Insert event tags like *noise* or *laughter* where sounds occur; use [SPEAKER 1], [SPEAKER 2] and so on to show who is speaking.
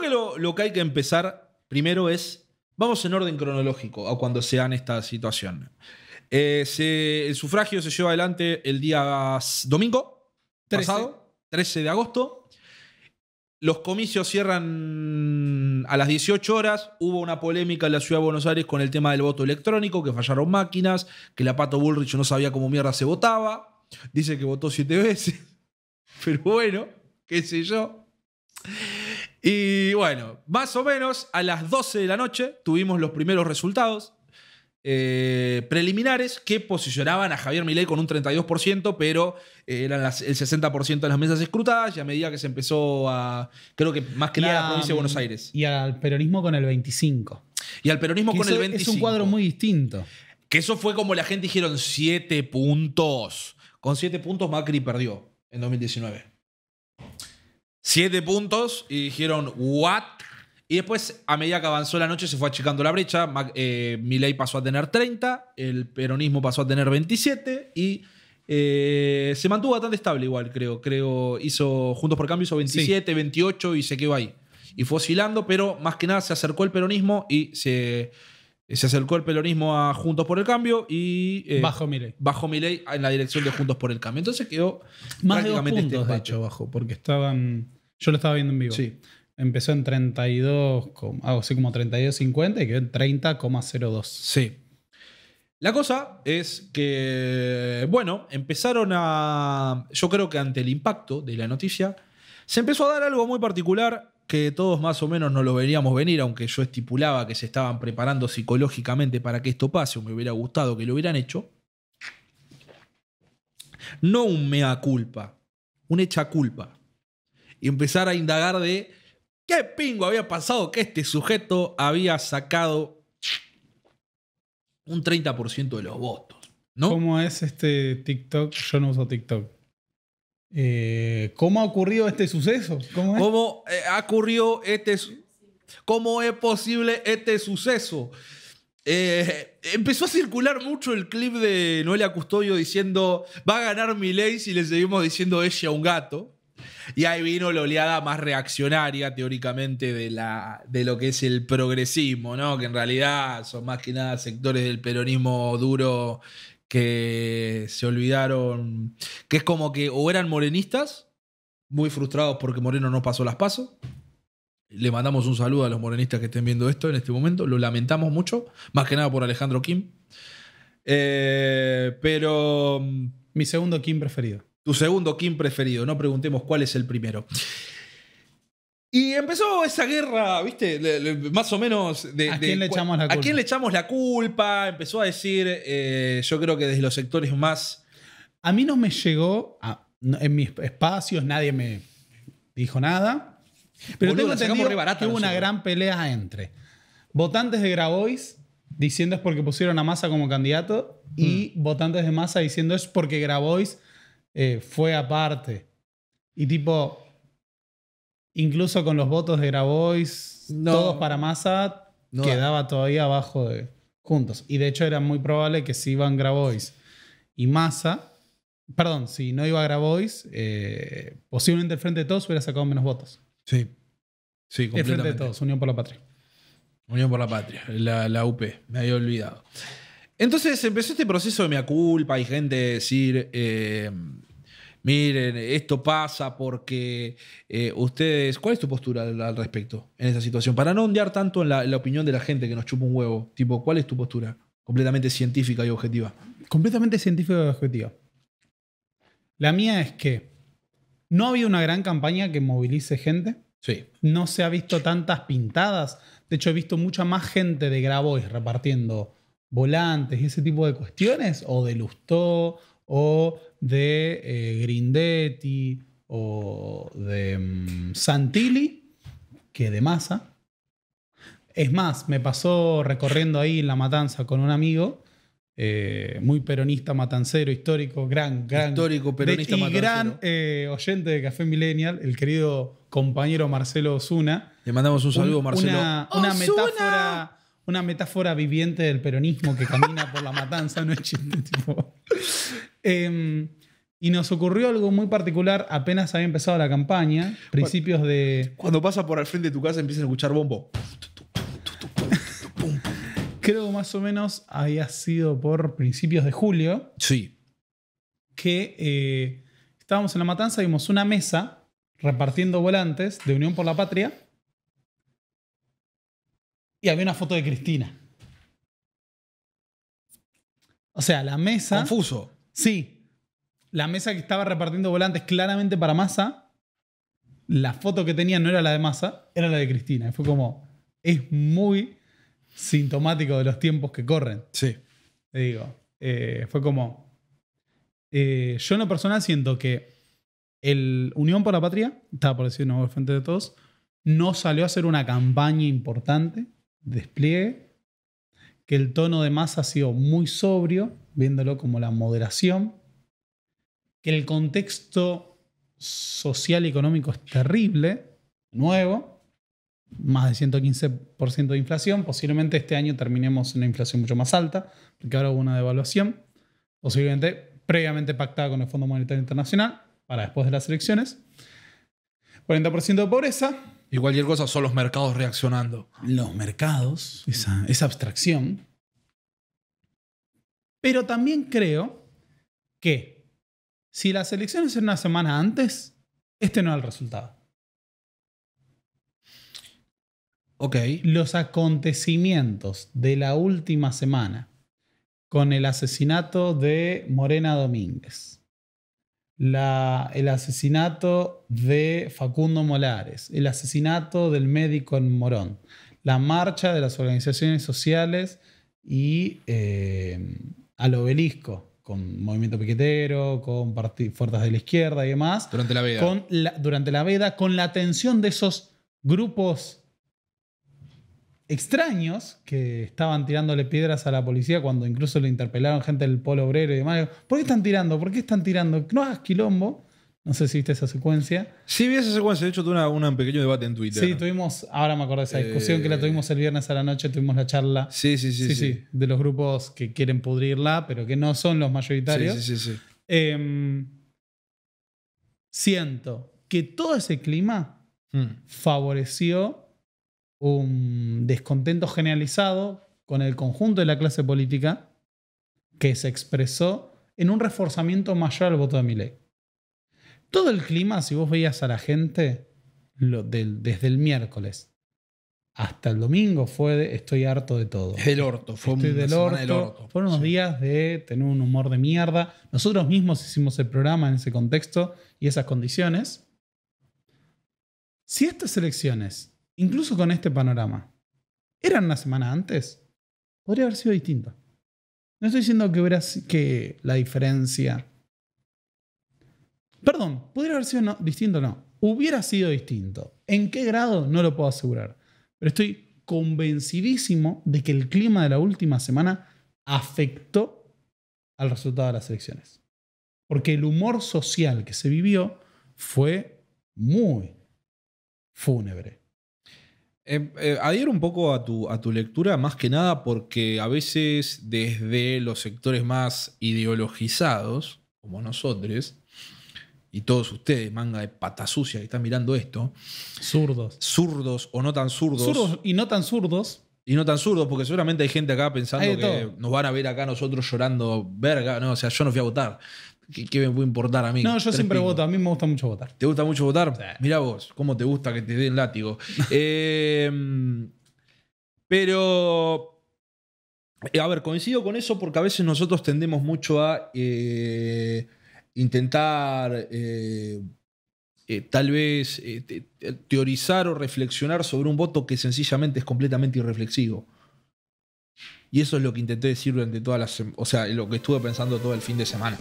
[SPEAKER 1] que lo, que hay que empezar primero es, vamos en orden cronológico a cuando se dan esta situación. Eh, el sufragio se lleva adelante el día domingo, pasado, 13 de agosto. Los comicios cierran a las 18 horas. Hubo una polémica en la ciudad de Buenos Aires con el tema del voto electrónico, que fallaron máquinas, que la Pato Bullrich no sabía cómo mierda se votaba. Dice que votó siete veces. *laughs* Pero bueno, qué sé yo. Y bueno, más o menos a las 12 de la noche tuvimos los primeros resultados eh, preliminares que posicionaban a Javier Milei con un 32%, pero eh, eran el 60% de las mesas escrutadas y a medida que se empezó a, creo que más que nada a la provincia de Buenos mm, Aires.
[SPEAKER 2] Y al peronismo con el 25%.
[SPEAKER 1] Y al peronismo con el 25%. Es un cuadro muy distinto. Que eso fue como la gente dijeron 7 puntos. Con 7 puntos Macri perdió en 2019 siete puntos y dijeron, ¿what? Y después, a medida que avanzó la noche, se fue achicando la brecha. Eh, pasó a tener 30, el peronismo pasó a tener 27 y eh, se mantuvo bastante estable igual, creo. creo hizo, Juntos por Cambio hizo 27, 28 y se quedó ahí. Y fue oscilando, pero más que nada se acercó el peronismo y se, se acercó el peronismo a Juntos por el Cambio y... Eh, bajo miley Bajo miley en la dirección de Juntos por el Cambio. Entonces quedó
[SPEAKER 2] más prácticamente este de hecho, porque estaban... Yo lo estaba viendo en vivo. Sí. Empezó en 32, algo así como 32.50 y quedó en 30,02. Sí.
[SPEAKER 1] La cosa es que, bueno, empezaron a, yo creo que ante el impacto de la noticia, se empezó a dar algo muy particular que todos más o menos no lo veríamos venir, aunque yo estipulaba que se estaban preparando psicológicamente para que esto pase, o me hubiera gustado que lo hubieran hecho. No un mea culpa, un hecha culpa y empezar a indagar de qué pingo había pasado que este sujeto había sacado un 30% de los votos.
[SPEAKER 2] ¿no? ¿Cómo es este TikTok? Yo no uso TikTok. Eh, ¿Cómo ha ocurrido este suceso? ¿Cómo, es? ¿Cómo eh, ha ocurrido
[SPEAKER 1] este ¿Cómo es posible este suceso? Eh, empezó a circular mucho el clip de Noelia Custodio diciendo va a ganar mi ley si le seguimos diciendo ella un gato. Y ahí vino la oleada más reaccionaria, teóricamente, de, la, de lo que es el progresismo, ¿no? Que en realidad son más que nada sectores del peronismo duro que se olvidaron. Que es como que o eran morenistas, muy frustrados porque Moreno no pasó las pasos. Le mandamos un saludo a los morenistas que estén viendo esto en este momento. Lo lamentamos mucho, más que nada por Alejandro Kim. Eh, pero. Mm, Mi segundo Kim preferido tu segundo Kim preferido. No preguntemos cuál es el primero. Y empezó esa guerra, ¿viste? más o menos de... ¿A quién le echamos la culpa? Empezó a decir, eh, yo creo que desde los sectores más...
[SPEAKER 2] A mí no me llegó, en mis espacios nadie me dijo nada, pero tengo una gran pelea entre votantes de Grabois diciendo es porque pusieron a Massa como candidato y mm. votantes de Massa diciendo es porque Grabois eh, fue aparte. Y tipo, incluso con los votos de Grabois, todos para Massa, quedaba todavía abajo de juntos. Y de hecho era muy probable que si iban Grabois y Massa, perdón, si no iba Grabois, eh, posiblemente el Frente de Todos hubiera sacado menos votos. Sí, sí, completamente. El Frente de Todos, Unión por la Patria.
[SPEAKER 1] Unión por la Patria, la, UP, me había olvidado. Entonces empezó este proceso de mea culpa y gente decir, eh, miren, esto pasa porque eh, ustedes, ¿cuál es tu postura al, respecto en esta situación? Para no ondear tanto en la, opinión de la gente que nos chupa un huevo, tipo, ¿cuál es tu postura?
[SPEAKER 2] Completamente científica y objetiva. Completamente científica y objetiva. La mía es que no había una gran campaña que movilice gente. Sí. No se ha visto tantas pintadas. De hecho, he visto mucha más gente de Grabois repartiendo volantes y ese tipo de cuestiones, o de Lustó, o de eh, Grindetti o de mm, Santilli que de masa. Es más, me pasó recorriendo ahí en la matanza con un amigo, eh, muy peronista, matancero, histórico, gran, gran. Histórico, peronista, y gran eh, oyente de Café Millennial, el querido compañero Marcelo Osuna. Le mandamos un saludo, Marcelo. Una, metáfora una metáfora viviente del peronismo que camina por la matanza, no es chiste, *laughs* tipo. Em, y nos ocurrió algo muy particular apenas había empezado la campaña, principios de... Cuando pasa por al frente de tu casa empiezas a escuchar bombo. Creo más o menos había sido por principios de julio. Sí. Que eh, estábamos en la matanza, vimos una mesa repartiendo volantes de Unión por la Patria. Y había una foto de Cristina. O sea, la mesa... Confuso Sí, la mesa que estaba repartiendo volantes claramente para Massa, la foto que tenía no era la de Massa, era la de Cristina. Y fue como, es muy sintomático de los tiempos que corren. Sí. Te digo, eh, fue como, eh, yo en lo personal siento que el Unión por la Patria, estaba por decir no frente de todos, no salió a hacer una campaña importante, despliegue, que el tono de Massa ha sido muy sobrio, viéndolo como la moderación, que el contexto social y económico es terrible, nuevo, más de 115% de inflación, posiblemente este año terminemos en una inflación mucho más alta, porque ahora hubo una devaluación, posiblemente previamente pactada con el Fondo Monetario Internacional para después de las elecciones. 40% de pobreza. Y cualquier cosa son los mercados reaccionando. Los mercados, esa abstracción. Pero también creo que si las elecciones eran una semana antes, este no era el resultado. Ok. Los acontecimientos de la última semana con el asesinato de Morena Domínguez, la, el asesinato de Facundo Molares, el asesinato del médico en Morón, la marcha de las organizaciones sociales y eh, al obelisco con movimiento piquetero, con fuerzas de la izquierda y demás. Durante la veda. Con la, durante la veda, con la atención de esos grupos extraños que estaban tirándole piedras a la policía cuando incluso le interpelaron gente del polo obrero y demás. ¿Por qué están tirando? ¿Por qué están tirando? No hagas quilombo. No sé si viste esa secuencia. Sí, vi esa secuencia. De hecho, tuve un pequeño debate en Twitter. Sí, tuvimos, ahora me acuerdo de esa discusión que la eh, tuvimos el viernes a la noche, tuvimos la charla. Sí sí, sí, sí, de los grupos que quieren pudrirla, pero que no son los mayoritarios. Sí, sí, sí. Em, siento que todo ese clima hmm. favoreció un descontento generalizado con el conjunto de la clase política que se expresó en un reforzamiento mayor al voto de Milei. Todo el clima, si vos veías a la gente desde el miércoles hasta el domingo, fue de, estoy harto de todo. El orto, fue del Fueron unos días de tener un humor de mierda. Nosotros mismos hicimos el programa en ese contexto y esas condiciones. Si estas elecciones, incluso con este panorama, eran una semana antes, podría haber sido distinta. No estoy diciendo que, que la diferencia Perdón, ¿podría haber sido distinto? No. Hubiera sido distinto. ¿En qué grado? No lo puedo asegurar. Pero estoy convencidísimo de que el clima de la última semana afectó al resultado de las elecciones. Porque el humor social que se vivió fue muy fúnebre.
[SPEAKER 1] Em, eh, adhiero un poco a tu, a tu lectura, más que nada porque a veces desde los sectores más ideologizados, como nosotros, y todos ustedes, manga de pata sucia que están mirando esto. Zurdos. Zurdos o no tan zurdos. Zurdos
[SPEAKER 2] y no tan zurdos.
[SPEAKER 1] Y no tan zurdos, porque seguramente hay gente acá pensando que nos van a ver acá nosotros llorando verga. No, o sea, yo no fui a votar. ¿Qué, me me a importar a mí? No, yo siempre voto.
[SPEAKER 2] A mí me gusta mucho votar.
[SPEAKER 1] ¿Te gusta mucho votar? mira Mirá vos, cómo te gusta que te den látigo. *laughs* Eh, pero... Eh, a ver, coincido con eso porque a veces nosotros tendemos mucho a... Eh, intentar eh, eh, tal vez eh, teorizar o reflexionar sobre un voto que sencillamente es completamente irreflexivo. Y eso es lo que intenté decir durante toda la o sea, lo que estuve pensando todo el fin de semana.